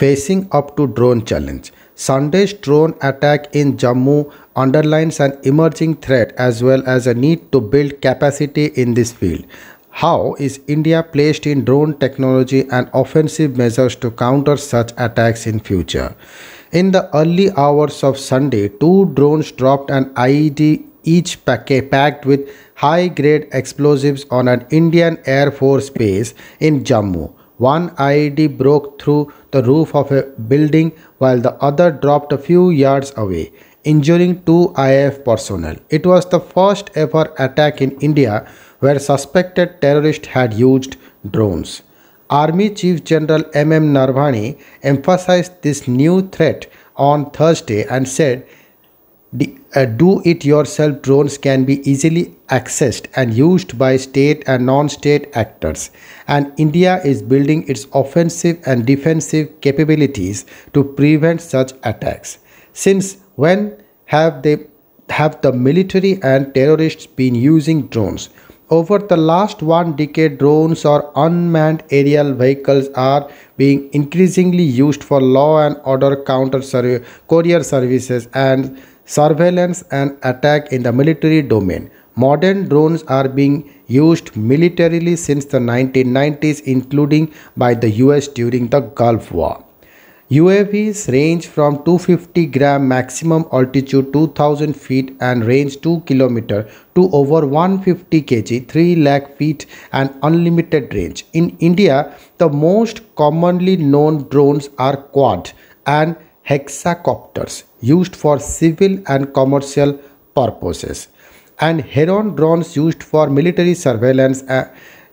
facing up to drone challenge. Sunday's drone attack in Jammu underlines an emerging threat as well as a need to build capacity in this field. How is India placed in drone technology and offensive measures to counter such attacks in future? In the early hours of Sunday, two drones dropped an IED each packed with high-grade explosives on an Indian Air Force base in Jammu. One IED broke through the roof of a building while the other dropped a few yards away, injuring two IAF personnel. It was the first ever attack in India where suspected terrorists had used drones. Army Chief General M.M. Narvani emphasized this new threat on Thursday and said uh, do-it-yourself drones can be easily accessed and used by state and non-state actors and India is building its offensive and defensive capabilities to prevent such attacks. Since when have they have the military and terrorists been using drones? Over the last one decade, drones or unmanned aerial vehicles are being increasingly used for law and order counter courier services and surveillance and attack in the military domain. Modern drones are being used militarily since the 1990s, including by the US during the Gulf War. UAVs range from 250 gram maximum altitude 2000 feet and range 2 km to over 150 kg 3 lakh feet and unlimited range. In India, the most commonly known drones are quad and hexacopters used for civil and commercial purposes and Heron drones used for military surveillance. Uh,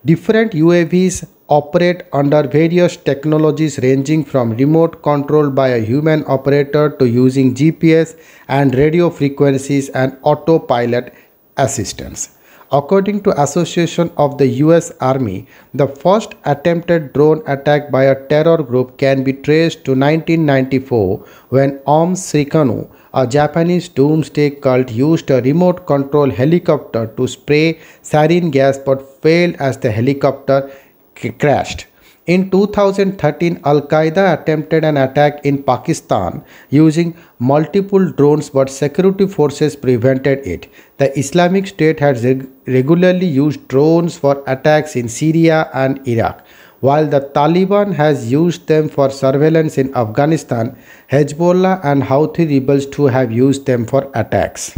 different UAVs operate under various technologies ranging from remote control by a human operator to using GPS and radio frequencies and autopilot assistance. According to Association of the US Army, the first attempted drone attack by a terror group can be traced to 1994 when Om Srikanu, a Japanese doomsday cult used a remote control helicopter to spray sarin gas but failed as the helicopter crashed. In 2013, Al Qaeda attempted an attack in Pakistan using multiple drones, but security forces prevented it. The Islamic State has reg regularly used drones for attacks in Syria and Iraq. While the Taliban has used them for surveillance in Afghanistan, Hezbollah and Houthi rebels too have used them for attacks.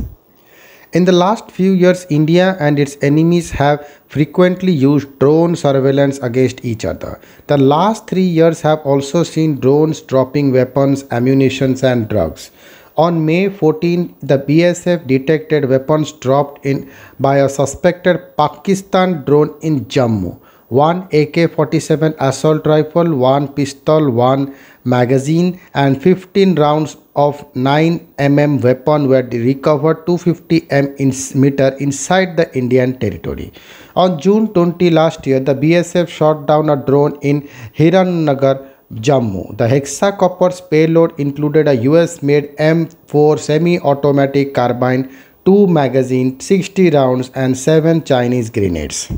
In the last few years, India and its enemies have frequently used drone surveillance against each other. The last three years have also seen drones dropping weapons, ammunitions and drugs. On May 14, the BSF detected weapons dropped in by a suspected Pakistan drone in Jammu. 1 AK-47 assault rifle, 1 pistol, 1 magazine and 15 rounds of 9mm weapon were recovered 250 m meter inside the Indian territory. On June 20 last year, the BSF shot down a drone in Hiranagar, Jammu. The hexacopter's payload included a US-made M4 semi-automatic carbine, 2 magazines, 60 rounds and 7 Chinese grenades.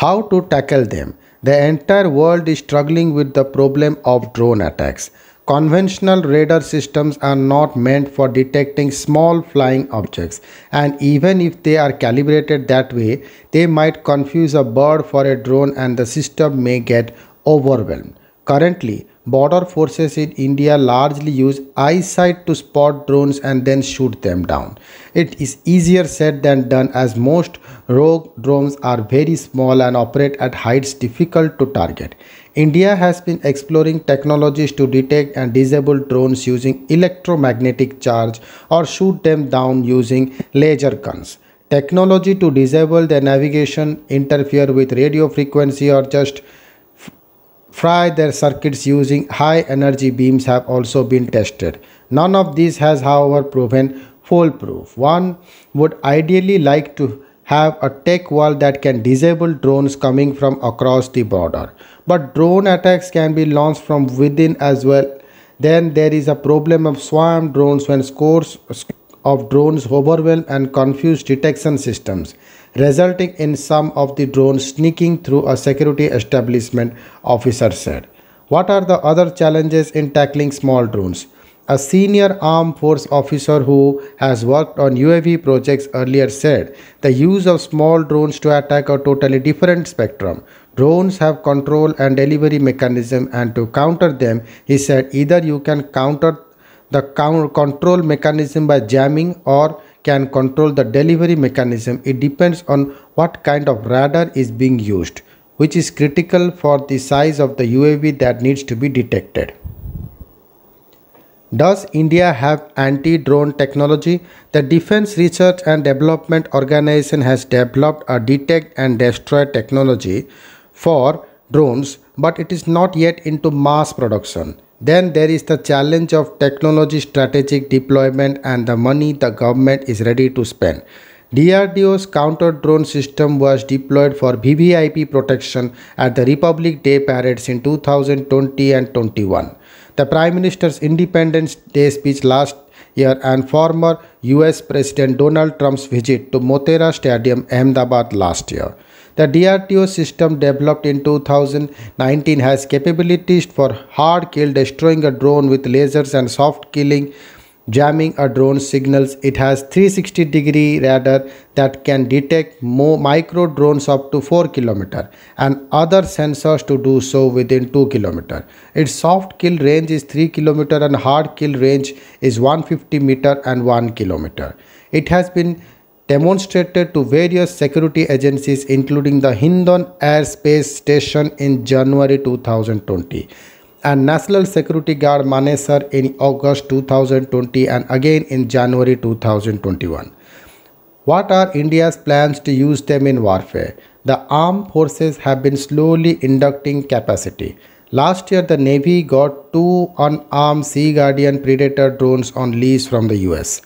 How to tackle them? The entire world is struggling with the problem of drone attacks. Conventional radar systems are not meant for detecting small flying objects and even if they are calibrated that way, they might confuse a bird for a drone and the system may get overwhelmed. Currently, border forces in India largely use eyesight to spot drones and then shoot them down. It is easier said than done as most rogue drones are very small and operate at heights difficult to target. India has been exploring technologies to detect and disable drones using electromagnetic charge or shoot them down using laser guns technology to disable the navigation interfere with radio frequency or just fry their circuits using high energy beams have also been tested. None of these has however proven foolproof. One would ideally like to have a tech wall that can disable drones coming from across the border. But drone attacks can be launched from within as well. Then there is a problem of swarm drones when scores of drones overwhelm and confuse detection systems resulting in some of the drones sneaking through a security establishment, officer said. What are the other challenges in tackling small drones? A senior armed force officer who has worked on UAV projects earlier said the use of small drones to attack a totally different spectrum. Drones have control and delivery mechanism and to counter them, he said either you can counter the control mechanism by jamming or can control the delivery mechanism. It depends on what kind of radar is being used, which is critical for the size of the UAV that needs to be detected. Does India have anti-drone technology? The Defense Research and Development Organization has developed a detect and destroy technology for drones but it is not yet into mass production. Then there is the challenge of technology strategic deployment and the money the government is ready to spend. DRDO's counter-drone system was deployed for VVIP protection at the Republic Day parades in 2020 and 21. The Prime Minister's Independence Day speech last year and former US President Donald Trump's visit to Motera Stadium, Ahmedabad last year. The DRTO system developed in 2019 has capabilities for hard kill destroying a drone with lasers and soft killing jamming a drone signals. It has 360 degree radar that can detect more micro drones up to 4 km and other sensors to do so within 2 km. Its soft kill range is 3 km and hard kill range is 150 meter and 1 km. It has been demonstrated to various security agencies including the Hindon Air Space Station in January 2020 and National Security Guard Manesar in August 2020 and again in January 2021. What are India's plans to use them in warfare? The armed forces have been slowly inducting capacity. Last year, the Navy got two unarmed Sea Guardian Predator drones on lease from the US.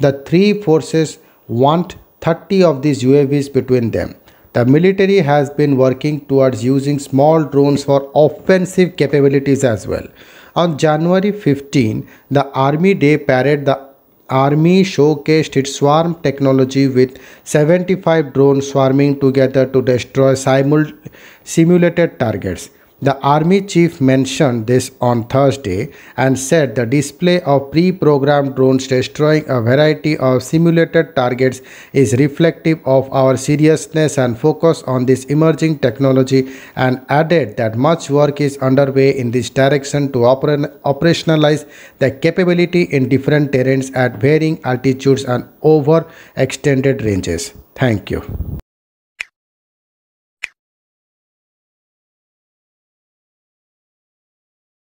The three forces want 30 of these UAVs between them. The military has been working towards using small drones for offensive capabilities as well. On January 15, the Army Day parade, the Army showcased its swarm technology with 75 drones swarming together to destroy simulated targets. The army chief mentioned this on Thursday and said the display of pre programmed drones destroying a variety of simulated targets is reflective of our seriousness and focus on this emerging technology and added that much work is underway in this direction to oper operationalize the capability in different terrains at varying altitudes and over extended ranges. Thank you.